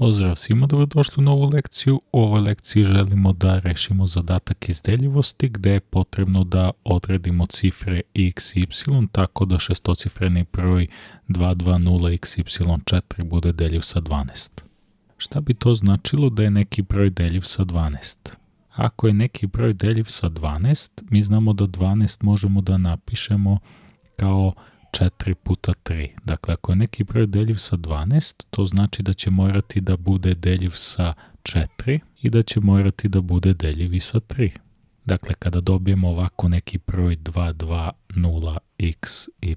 Pozdrav svima, dobrodošli u novu lekciju. U ovoj lekciji želimo da rešimo zadatak izdeljivosti gde je potrebno da odredimo cifre x i y tako da šestocifreni broj 220xy4 bude deljiv sa 12. Šta bi to značilo da je neki broj deljiv sa 12? Ako je neki broj deljiv sa 12, mi znamo da 12 možemo da napišemo kao 12 4 puta 3. Dakle, ako je neki broj deljiv sa 12, to znači da će morati da bude deljiv sa 4 i da će morati da bude deljiv i sa 3. Dakle, kada dobijemo ovako neki broj 2, 2, 0, x, y,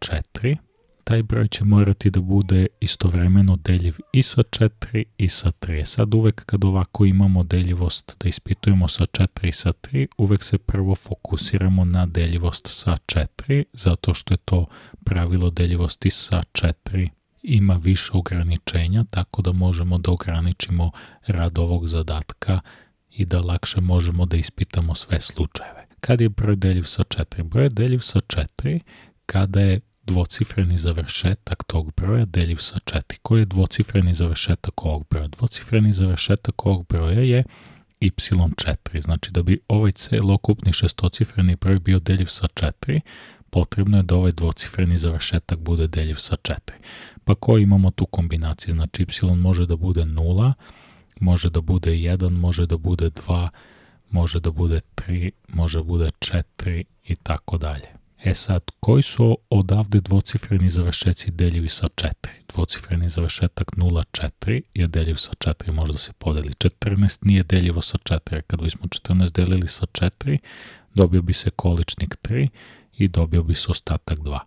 4, taj broj će morati da bude istovremeno deljiv i sa 4 i sa 3. Sad uvek kad ovako imamo deljivost da ispitujemo sa 4 i sa 3, uvek se prvo fokusiramo na deljivost sa 4, zato što je to pravilo deljivosti sa 4 ima više ograničenja, tako da možemo da ograničimo rad ovog zadatka i da lakše možemo da ispitamo sve slučajeve. Kad je broj deljiv sa 4? Broj deljiv sa 4 kada je dvocifreni završetak tog broja deljiv sa 4. Koji je dvocifreni završetak ovog broja? Dvocifreni završetak ovog broja je y4. Znači da bi ovaj celokupni šestocifreni broj bio deljiv sa 4, potrebno je da ovaj dvocifreni završetak bude deljiv sa 4. Pa koji imamo tu kombinaciju? Znači y može da bude 0, može da bude 1, može da bude 2, može da bude 3, može da bude 4 i tako dalje. E sad, koji su odavde dvocifreni završeci deljivi sa 4? Dvocifreni završetak 0,4 je deljiv sa 4, možda se podeli. 14 nije deljivo sa 4, kad bismo 14 delili sa 4, dobio bi se količnik 3 i dobio bi se ostatak 2.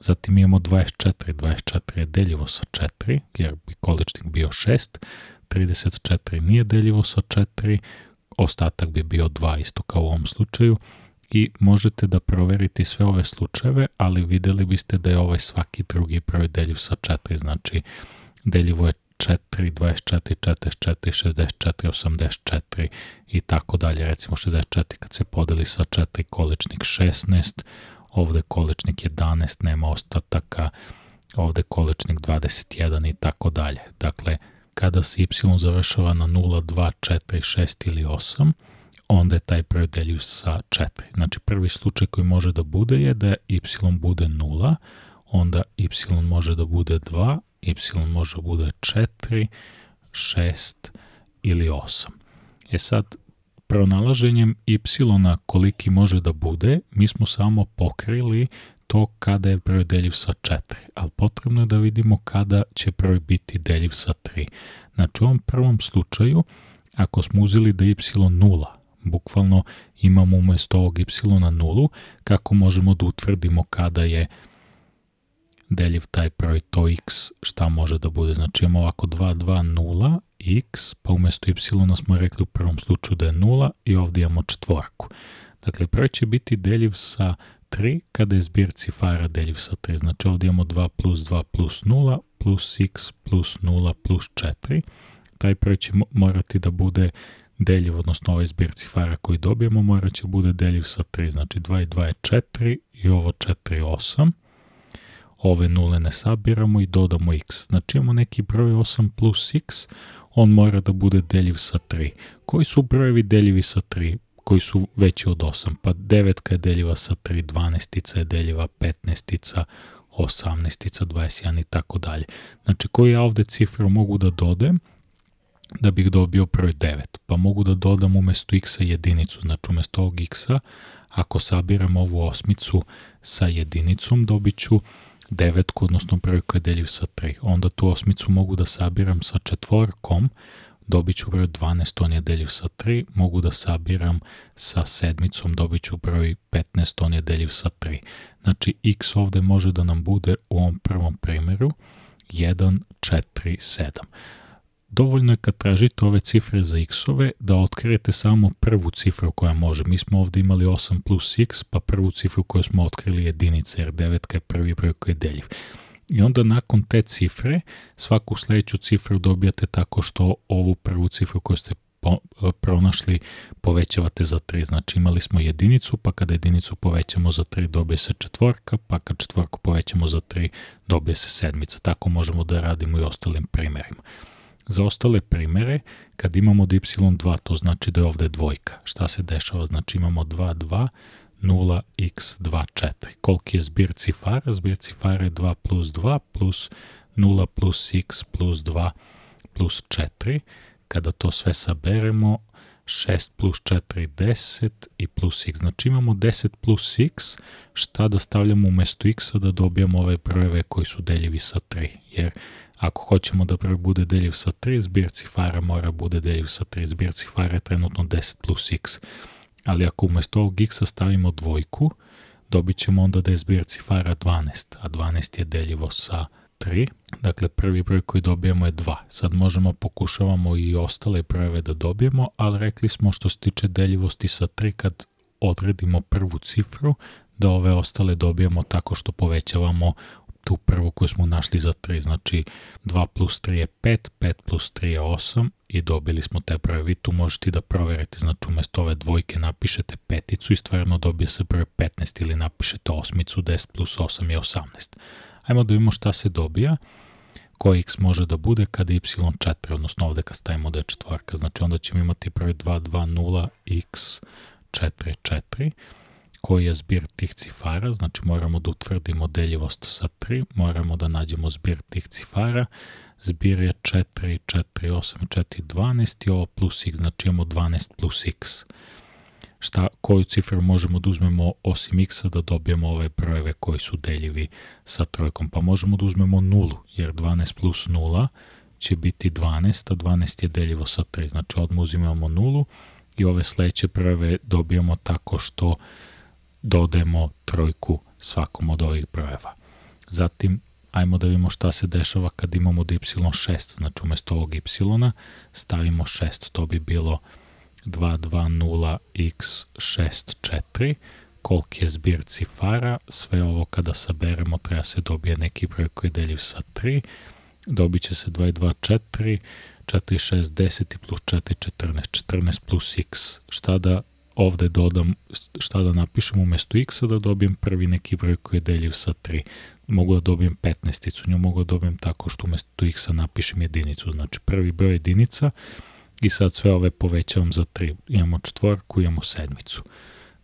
Zatim imamo 24, 24 je deljivo sa 4, jer bi količnik bio 6, 34 nije deljivo sa 4, ostatak bi bio 2, isto kao u ovom slučaju, i možete da proverite sve ove slučajeve, ali videli biste da je ovaj svaki drugi broj deljiv sa 4, znači deljivo je 4, 24, 44, 64, 84 i tako dalje. Recimo 64 kad se podeli sa 4 količnik 16, ovde količnik 11, nema ostataka, ovde količnik 21 i tako dalje. Dakle, kada se y završava na 0, 2, 4, 6 ili 8, onda je taj broj deljiv sa 4. Znači prvi slučaj koji može da bude je da y bude 0, onda y može da bude 2, y može da bude 4, 6 ili 8. E sad, pronalaženjem y koliki može da bude, mi smo samo pokrili to kada je broj deljiv sa 4, ali potrebno je da vidimo kada će broj biti deljiv sa 3. Znači u ovom prvom slučaju, ako smo uzeli da je y 0, Bukvalno imamo umjesto ovog y na nulu kako možemo da utvrdimo kada je deljiv taj broj to x šta može da bude. Znači imamo ovako 2, 2, 0, x, pa umesto y smo rekli u prvom slučaju da je 0 i ovdje imamo četvorku. Dakle, broj će biti deljiv sa 3 kada je zbir cifara deljiv sa 3. Znači ovdje imamo 2 plus 2 plus 0 plus x plus 0 plus 4. Taj broj će morati da bude deljiv, odnosno ovaj zbir cifara koji dobijemo morat će bude deljiv sa 3, znači 2 i 2 je 4 i ovo 4 je 8. Ove nule ne sabiramo i dodamo x. Znači imamo neki broj 8 plus x, on mora da bude deljiv sa 3. Koji su brojevi deljivi sa 3? koji su veći od 8, pa 9 je deljiva sa 3, 12 je deljiva 15, 18, 21 i tako dalje. Znači koju ja ovde cifru mogu da dodem, da bih dobio broj 9, pa mogu da dodam umesto x-a jedinicu, znači umesto ovog x-a, ako sabiram ovu osmicu sa jedinicom, dobit ću devetku, odnosno broj koji je deljiv sa 3. Onda tu osmicu mogu da sabiram sa četvorkom, dobit ću broj 12, on je deljiv sa 3, mogu da sabiram sa sedmicom, dobit ću broj 15, on je deljiv sa 3. Znači x ovde može da nam bude u ovom prvom primjeru 1, 4, 7. Dovoljno je kad tražite ove cifre za x-ove da otkrijete samo prvu cifru koja može. Mi smo ovdje imali 8 plus x, pa prvu cifru koju smo otkrili je jedinica, jer 9 je prvi broj koji je deljiv. I onda nakon te cifre, svaku sljedeću cifru dobijate tako što ovu prvu cifru koju ste e, pronašli povećavate za 3. Znači imali smo jedinicu, pa kada jedinicu povećamo za 3 dobije se četvorka, pa kad četvorku povećamo za 3 dobije se sedmica. Tako možemo da radimo i ostalim primjerima. Za ostale primere, kad imamo da y2, to znači da je ovde dvojka. Šta se dešava? Znači imamo 2, 2, 0x24. Koliki je zbir cifara? Zbir cifara je 2 plus 2 plus 0 plus x plus 2 plus 4. Kada to sve saberemo, 6 plus 4 je 10 i plus x. Znači imamo 10 plus x, šta da stavljamo umesto x-a da dobijemo ove brojeve koji su deljivi sa 3. Jer ako hoćemo da broj bude deljiv sa 3, zbir cifara mora bude deljiv sa 3. Zbir cifara je trenutno 10 plus x. Ali ako umesto ovog x-a stavimo dvojku, dobit ćemo onda da je zbir cifara 12, a 12 je deljivo sa 3 3, dakle prvi broj koji dobijemo je 2. Sad možemo pokušavamo i ostale brojeve da dobijemo, ali rekli smo što se tiče deljivosti sa 3 kad odredimo prvu cifru, da ove ostale dobijemo tako što povećavamo tu prvu koju smo našli za 3, znači 2 plus 3 je 5, 5 plus 3 je 8 i dobili smo te broje. Vi tu možete da proverite, znači umesto ove dvojke napišete peticu i stvarno dobije se broj 15 ili napišete osmicu, 10 plus 8 je 18. Ajmo da vidimo šta se dobija, koji x može da bude kada je y 4, odnosno ovde kad stavimo da je četvorka, znači onda ćemo imati prvi 2, 2, 0, x, 4, 4, koji je zbir tih cifara, znači moramo da utvrdimo deljivost sa 3, moramo da nađemo zbir tih cifara, zbir je 4, 4, 8 4, 12 i ovo plus x, znači imamo 12 plus x šta, koju cifru možemo da uzmemo osim x da dobijemo ove brojeve koji su deljivi sa trojkom. Pa možemo da uzmemo nulu, jer 12 plus 0 će biti 12, a 12 je deljivo sa 3. Znači odmah uzimamo nulu i ove sledeće brojeve dobijemo tako što dodajemo trojku svakom od ovih brojeva. Zatim ajmo da vidimo šta se dešava kad imamo da y6, znači umesto ovog y stavimo 6, to bi bilo 6 220x64, koliki je zbir cifara, sve ovo kada saberemo treba se dobije neki broj koji je deljiv sa 3, dobit će se 224, 46, 10 plus 4, 14, 14 plus x. Šta da ovde dodam, šta da napišem umesto x da dobijem prvi neki broj koji je deljiv sa 3. Mogu da dobijem 15-icu, nju mogu da dobijem tako što umesto x-a napišem jedinicu, znači prvi broj jedinica, jedinica, i sad sve ove povećavam za 3. Imamo četvorku, imamo sedmicu.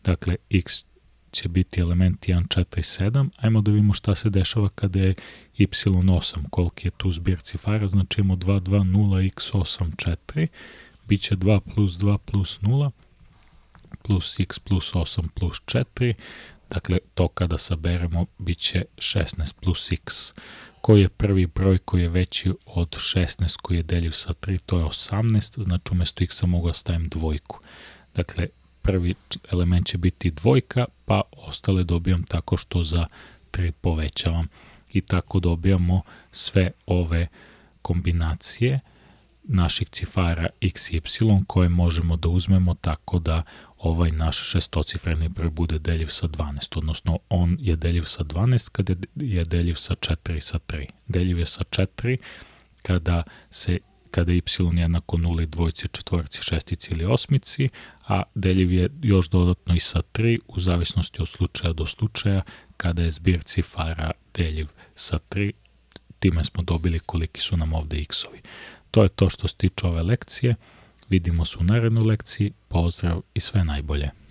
Dakle, x će biti element 1, 4 i 7. Ajmo da vidimo šta se dešava kada je y 8, koliki je tu zbir cifara, znači imamo 2, 2, 0, x 8, 4, bit 2 plus 2 plus 0, plus x plus 8 plus 4, Dakle, to kada saberemo bit će 16 plus x, koji je prvi broj koji je veći od 16 koji je deljiv sa 3, to je 18, znači umesto x-a mogu da stavim dvojku. Dakle, prvi element će biti dvojka, pa ostale dobijam tako što za 3 povećavam. I tako dobijamo sve ove kombinacije naših cifara x y koje možemo da uzmemo tako da ovaj naš šestocifreni broj bude deljiv sa 12, odnosno on je deljiv sa 12 kada je deljiv sa 4 i sa 3. Deljiv je sa 4 kada se kada y jednako 0, dvojci, četvorci, šestici ili osmici, a deljiv je još dodatno i sa 3 u zavisnosti od slučaja do slučaja kada je zbir cifara deljiv sa 3, time smo dobili koliki su nam ovde x-ovi. To je to što se tiče ove lekcije. Vidimo se u narednoj lekciji. Pozdrav i sve najbolje.